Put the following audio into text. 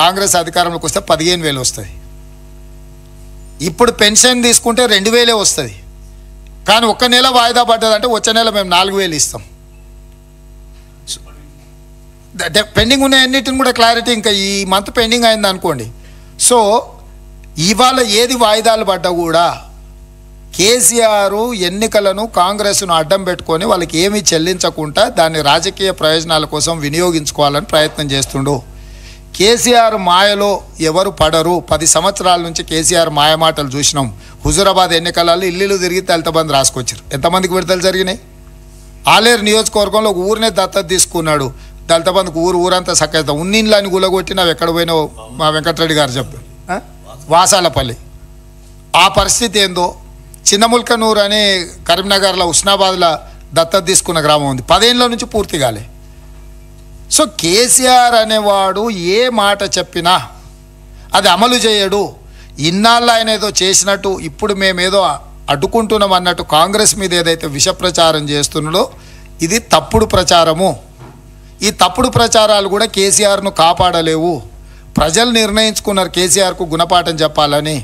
కాంగ్రెస్ అధికారంలోకి వస్తే పదిహేను వేలు వస్తుంది ఇప్పుడు పెన్షన్ తీసుకుంటే రెండు వేలే వస్తుంది కానీ ఒక్క నెల వాయిదా పడ్డదంటే వచ్చే నెల మేము నాలుగు వేలు ఇస్తాం పెండింగ్ ఉన్న అన్నిటిని కూడా క్లారిటీ ఇంకా ఈ మంత్ పెండింగ్ అయింది అనుకోండి సో ఇవాళ ఏది వాయిదాలు పడ్డా కూడా కేసీఆర్ ఎన్నికలను కాంగ్రెస్ను అడ్డం పెట్టుకొని వాళ్ళకి ఏమీ చెల్లించకుండా దాన్ని రాజకీయ ప్రయోజనాల కోసం వినియోగించుకోవాలని ప్రయత్నం చేస్తుండు కేసీఆర్ మాయలో ఎవరు పడరు పది సంవత్సరాల నుంచి కేసీఆర్ మాయమాటలు చూసినాం హుజూరాబాద్ ఎన్నికలలో ఇల్లు తిరిగి దళితబంద్ రాసుకొచ్చారు ఎంతమందికి విడతలు జరిగినాయి ఆలేరు నియోజకవర్గంలో ఒక ఊరినే దత్త తీసుకున్నాడు దళితబంధుకు ఊరు ఊరంతా సక్కేస్తాం ఉన్నిళ్ళని గులగొట్టి నావి ఎక్కడ పోయినావు మా వెంకటరెడ్డి గారు చెప్పు వాసాలపల్లి ఆ పరిస్థితి ఏందో చిన్నముల్కనూరు అనే కరీంనగర్లో ఉస్నాబాద్లో దత్త తీసుకున్న గ్రామం ఉంది పదేళ్ళ నుంచి పూర్తి కాలే సో కేసీఆర్ అనేవాడు ఏ మాట చెప్పినా అది అమలు చేయడు ఇన్నాళ్ళు ఆయన ఏదో చేసినట్టు ఇప్పుడు మేమేదో అడ్డుకుంటున్నాం అన్నట్టు కాంగ్రెస్ మీద ఏదైతే విష ప్రచారం చేస్తున్నాడో ఇది తప్పుడు ప్రచారము ఈ తప్పుడు ప్రచారాలు కూడా కేసీఆర్ను కాపాడలేవు ప్రజలు నిర్ణయించుకున్నారు కేసీఆర్కు గుణపాఠం చెప్పాలని